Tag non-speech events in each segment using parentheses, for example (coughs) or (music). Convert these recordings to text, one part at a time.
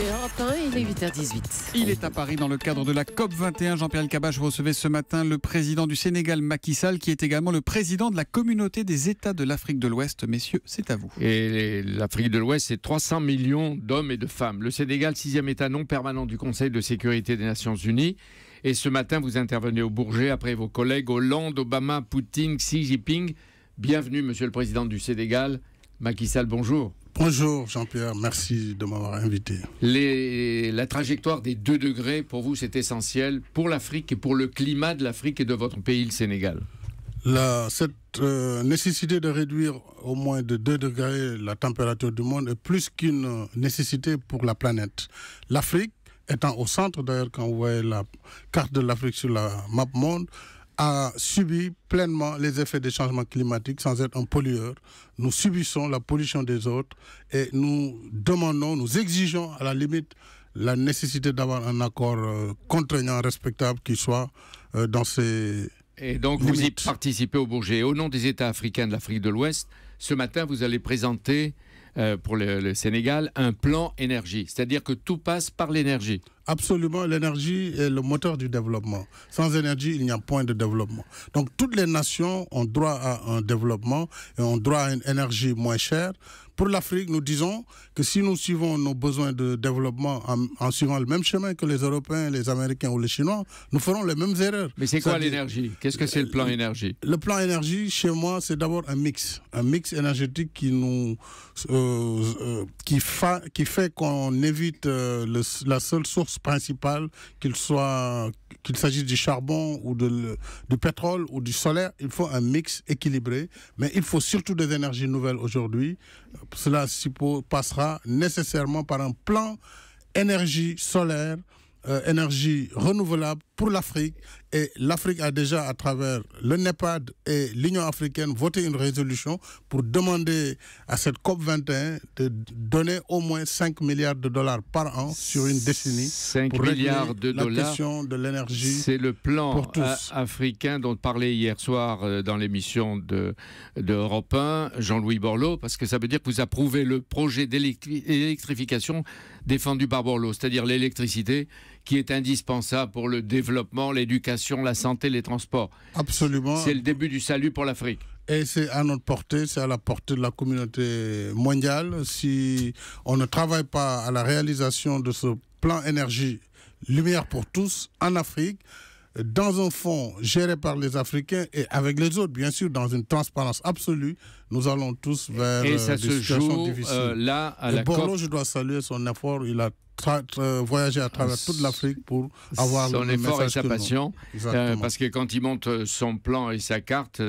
Hein, il est à Paris dans le cadre de la COP21. Jean-Pierre Elkabbach recevait ce matin le président du Sénégal, Macky Sall, qui est également le président de la communauté des États de l'Afrique de l'Ouest. Messieurs, c'est à vous. Et l'Afrique de l'Ouest, c'est 300 millions d'hommes et de femmes. Le Sénégal, sixième État non permanent du Conseil de sécurité des Nations Unies. Et ce matin, vous intervenez au Bourget après vos collègues Hollande, Obama, Poutine, Xi Jinping. Bienvenue, Monsieur le Président du Sénégal. Macky Sall, bonjour. Bonjour Jean-Pierre, merci de m'avoir invité. la trajectoire des 2 degrés, pour vous, c'est essentiel pour l'Afrique et pour le climat de l'Afrique et de votre pays, le Sénégal. cette euh, nécessité de réduire au moins de 2 degrés la température du monde est plus qu'une nécessité pour la planète. L'Afrique étant au centre, d'ailleurs, quand vous voyez la carte de l'Afrique sur la map monde, a subi pleinement les effets des changements climatiques sans être un pollueur. Nous subissons la pollution des autres et nous demandons, nous exigeons à la limite la nécessité d'avoir un accord euh, contraignant, respectable qui soit euh, dans ces... Et donc vous y participez au Bourget. Au nom des États africains de l'Afrique de l'Ouest, ce matin vous allez présenter euh, pour le, le, Sénégal, un plan énergie, c'est-à-dire que tout passe par l'énergie. Absolument, l'énergie est le moteur du développement. Sans énergie, il n'y a point de développement. Donc toutes les nations ont droit à un développement et ont droit à une énergie moins chère, pour l'Afrique, nous disons que si nous suivons nos besoins de développement en, suivant le même chemin que les Européens, les Américains ou les Chinois, nous ferons les mêmes erreurs. Mais c'est quoi l'énergie Qu'est-ce que c'est le plan euh, énergie Le plan énergie, chez moi, c'est d'abord un mix. Un mix énergétique qui nous... Euh, euh, qui, fait qu'on évite la seule source principale, qu'il soit qu'il s'agisse du charbon ou de, du pétrole ou du solaire, il faut un mix équilibré, mais il faut surtout des énergies nouvelles aujourd'hui cela passera nécessairement par un plan énergie solaire, euh, énergie renouvelable pour l'Afrique. Et l'Afrique a déjà, à travers le NEPAD et l'Union africaine, voté une résolution pour demander à cette COP21 de donner au moins 5 milliards de dollars par an sur une décennie. 5 milliards de la dollars. de l'énergie. C'est le plan africain dont parlait hier soir euh, dans l'émission d'Europe de 1, Jean-Louis Borloo, parce que ça veut dire que vous approuvez le projet d'électrification défendu par Borloo, c'est-à-dire l'électricité qui est indispensable pour le développement, l'éducation, la santé, les transports. Absolument. C'est le début du salut pour l'Afrique. Et c'est à notre portée, c'est à la portée de la communauté mondiale. Si on ne travaille pas à la réalisation de ce plan énergie Lumière pour tous en Afrique, dans un fonds géré par les Africains et avec les autres, bien sûr, dans une transparence absolue, nous allons tous vers et ça euh, se joue, euh, là, à et la Borlo, COP... je dois saluer son effort. Il a euh, voyager à travers toute l'Afrique pour avoir son effort et sa passion. Euh, parce que quand il monte euh, son plan et sa carte,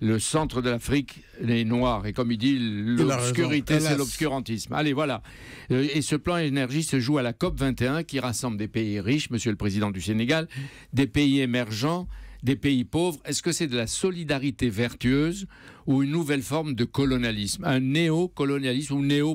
le centre de l'Afrique est noir. Et comme il dit, l'obscurité, c'est l'obscurantisme. Allez, voilà. Et ce plan énergie se joue à la COP 21 qui rassemble des pays riches, monsieur le président du Sénégal, des pays émergents des pays pauvres, est-ce que c'est de la solidarité vertueuse ou une nouvelle forme de colonialisme, un néocolonialisme ou néo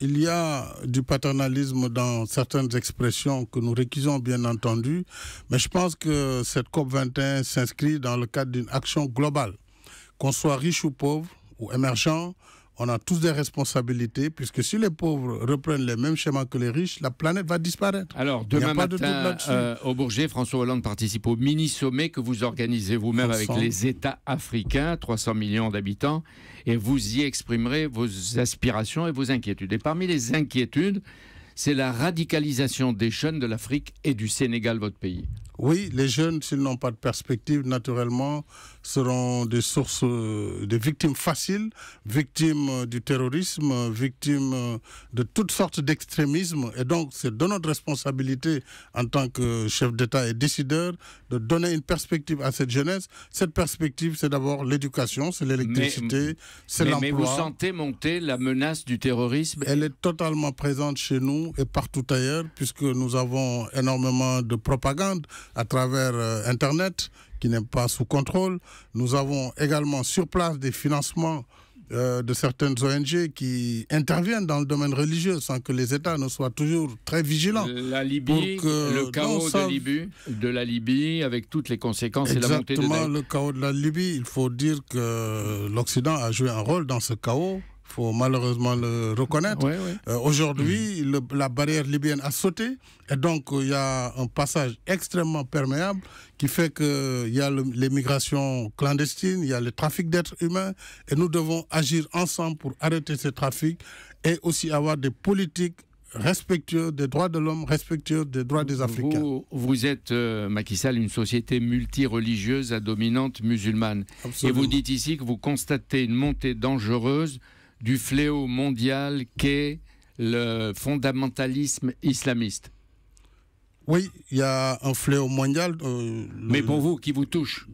il y a du paternalisme dans certaines expressions que nous récusons, bien entendu, mais je pense que cette COP21 s'inscrit dans le cadre d'une action globale. Qu'on soit riche ou pauvre ou émergent, on a tous des responsabilités, puisque si les pauvres reprennent les mêmes schémas que les riches, la planète va disparaître. Alors, demain matin, euh, au Bourget, François Hollande participe au mini-sommet que vous organisez vous-même avec les États africains, 300 millions d'habitants, et vous y exprimerez vos aspirations et vos inquiétudes. Et parmi les inquiétudes, c'est la radicalisation des jeunes de l'Afrique et du Sénégal, votre pays. Oui, les jeunes, s'ils n'ont pas de perspective, naturellement, seront des sources, euh, victimes faciles, victimes euh, du terrorisme, victimes euh, de toutes sortes d'extrémisme. Et donc, c'est de notre responsabilité en tant que chef d'État et décideur de donner une perspective à cette jeunesse. Cette perspective, c'est d'abord l'éducation, c'est l'électricité, c'est l'emploi. Mais vous sentez monter la menace du terrorisme Elle est totalement présente chez nous et partout ailleurs, puisque nous avons énormément de propagande à travers euh, Internet qui n'est pas sous contrôle. Nous avons également sur place des financements euh, de certaines ONG qui interviennent dans le domaine religieux sans que les États ne soient toujours très vigilants. La Libye, le chaos de, la Libye, avec toutes les conséquences et la montée de le chaos de la Libye. Il faut dire que l'Occident a joué un rôle dans ce chaos faut malheureusement le reconnaître. Euh, aujourd'hui, la barrière libyenne a sauté et donc euh, il y a un passage extrêmement perméable qui fait qu'il y a l'immigration les migrations clandestines, il y a le trafic d'êtres humains et nous devons agir ensemble pour arrêter ce trafic et aussi avoir des politiques respectueuses des droits de l'homme, respectueuses des droits des Africains. Vous, êtes, euh, Macky Sall, une société multireligieuse à dominante musulmane. Et vous dites ici que vous constatez une montée dangereuse du fléau mondial qu'est le fondamentalisme islamiste Oui, il y a un fléau mondial. Euh, mais pour vous, qui vous touche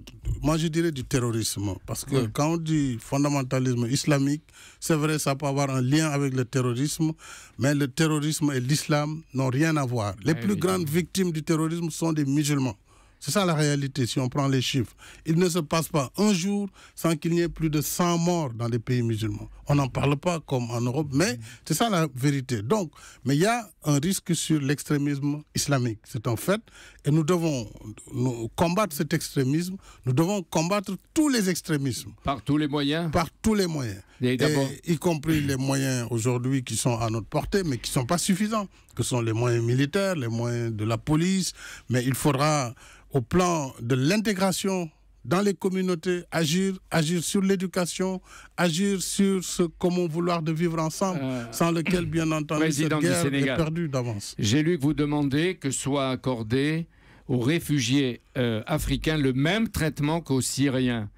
Moi, je dirais du terrorisme. Parce que quand on dit fondamentalisme islamique, c'est vrai, ça peut avoir un lien avec le terrorisme, mais le terrorisme et l'islam n'ont rien à voir. Les plus grandes victimes du terrorisme sont des musulmans. C'est ça la réalité si on prend les chiffres. Il ne se passe pas un jour sans qu'il n'y ait plus de 100 morts dans les pays musulmans. On n'en parle pas comme en Europe, mais c'est ça la vérité. Donc, mais il y a un risque sur l'extrémisme islamique. C'est un fait. Et nous devons nous combattre cet extrémisme. Nous devons combattre tous les extrémismes. Par tous les moyens Par tous les moyens. y compris les moyens aujourd'hui qui sont à notre portée, mais qui ne sont pas suffisants, que sont les moyens militaires, les moyens de la police. Mais il faudra au plan de l'intégration dans les communautés, agir, agir sur l'éducation, agir sur ce comment vouloir de vivre ensemble, ah. sans lequel, bien (coughs) entendu, cette guerre est perdue d'avance. J'ai lu que vous demandez que soit accordé aux réfugiés euh, africains le même traitement qu'aux Syriens.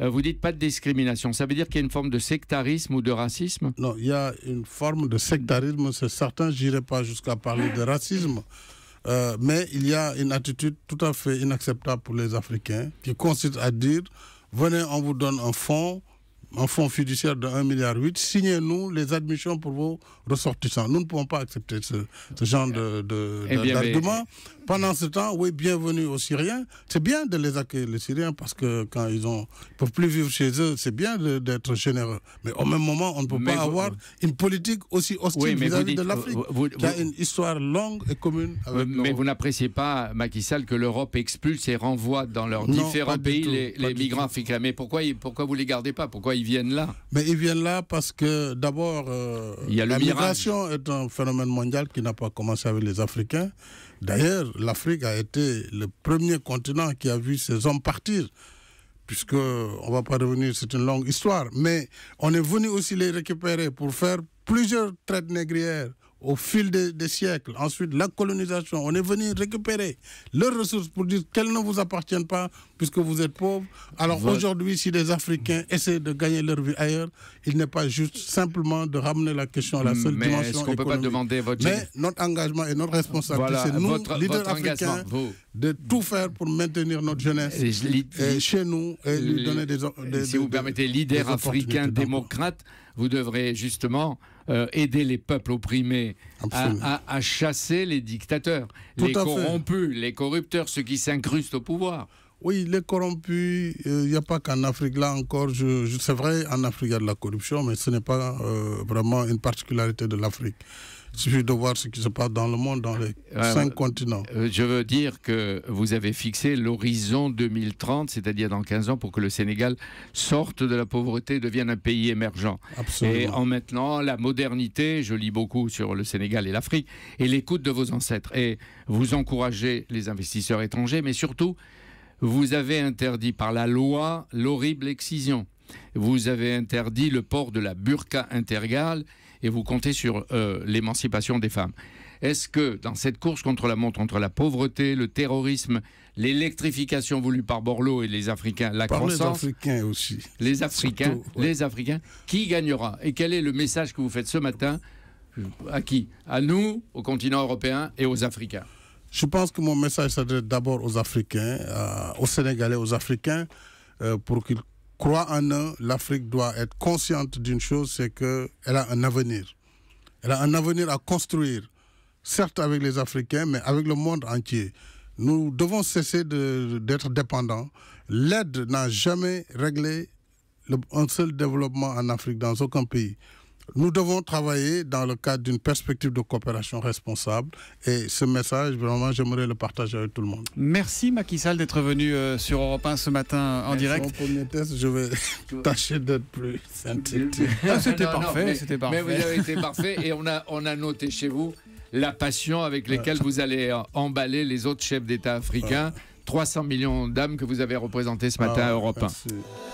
Euh, vous dites pas de discrimination. Ça veut dire qu'il y a une forme de sectarisme ou de racisme Non, il y a une forme de sectarisme, c'est certain. J'irai pas jusqu'à parler de racisme. Euh, mais il y a une attitude tout à fait inacceptable pour les Africains qui consiste à dire venez, on vous donne un fonds un fonds fiduciaire de 1,8 milliard, signez-nous les admissions pour vos ressortissants. Nous ne pouvons pas accepter ce, genre de, eh d'argument. Pendant ce temps, oui, bienvenue aux Syriens. C'est bien de les accueillir, les Syriens, parce que quand ils ne peuvent plus vivre chez eux, c'est bien d'être généreux. Mais au même moment, on ne peut pas avoir une politique aussi hostile vis-à-vis de l'Afrique, Il y a une histoire longue et commune avec Mais vous n'appréciez pas, Macky Sall, que l'Europe expulse et renvoie dans leurs différents pays les, migrants africains. Mais pourquoi, pourquoi vous ne les gardez pas pourquoi ils viennent là. Mais ils viennent là parce que d'abord, euh, la migration est un phénomène mondial qui n'a pas commencé avec les Africains. D'ailleurs, l'Afrique a été le premier continent qui a vu ces hommes partir puisque on va pas revenir, c'est une longue histoire. Mais on est venu aussi les récupérer pour faire plusieurs traites négrières au fil des, siècles. Ensuite, la colonisation. On est venu récupérer leurs ressources pour dire qu'elles ne vous appartiennent pas puisque vous êtes pauvres. Alors aujourd'hui, si les Africains essaient de gagner leur vie ailleurs, il n'est pas juste simplement de ramener la question à la seule Mais dimension est-ce qu'on peut pas demander votre... Mais notre engagement et notre responsabilité, c'est nous, leaders africains, de tout faire pour maintenir notre jeunesse chez nous et lui euh, donner des... si vous permettez, leader africain démocrate, vous devrez justement euh, aider les peuples opprimés à, chasser les dictateurs, les corrompus, les corrupteurs, ceux qui s'incrustent au pouvoir. Oui, les corrompus, il euh, n'y a pas qu'en Afrique, là encore, c'est vrai, en Afrique, il y a de la corruption, mais ce n'est pas euh, vraiment une particularité de l'Afrique. Il suffit de voir ce qui se passe dans le monde, dans les cinq bah, continents. Euh, je veux dire que vous avez fixé l'horizon 2030, c'est-à-dire dans 15 ans, pour que le Sénégal sorte de la pauvreté et devienne un pays émergent. Et en maintenant la modernité, je lis beaucoup sur le Sénégal et l'Afrique, et l'écoute de vos ancêtres. Et vous encouragez les investisseurs étrangers, mais surtout, vous avez interdit par la loi l'horrible excision vous avez interdit le port de la burqa intergale et vous comptez sur euh, l'émancipation des femmes. Est-ce que dans cette course contre la montre, entre la pauvreté, le terrorisme, l'électrification voulue par Borloo et les Africains, la par croissance, les Africains aussi, les Africains, les Africains, qui gagnera Et quel est le message que vous faites ce matin euh, à qui À nous, au continent européen et aux Africains. Je pense que mon message s'adresse d'abord aux Africains, euh, aux Sénégalais, aux Africains, pour qu'ils crois en eux, l'Afrique doit être consciente d'une chose, c'est qu'elle a un avenir. Elle a un avenir à construire, certes avec les Africains, mais avec le monde entier. Nous devons cesser d'être dépendants. L'aide n'a jamais réglé un seul développement en Afrique, dans aucun pays. Nous devons travailler dans le cadre d'une perspective de coopération responsable et ce message, vraiment, j'aimerais le partager avec tout le monde. Merci Macky Sall d'être venu euh, sur Europe 1 ce matin en direct. Mon premier je vais (laughs) (laughs) tâcher d'être plus synthétique. Ah, c'était parfait, parfait. Mais vous avez été parfait et on a, on a noté chez vous la passion avec laquelle vous allez euh, emballer les autres chefs d'État africains. 300 millions d'âmes que vous avez représentées ce ah matin à Europe 1.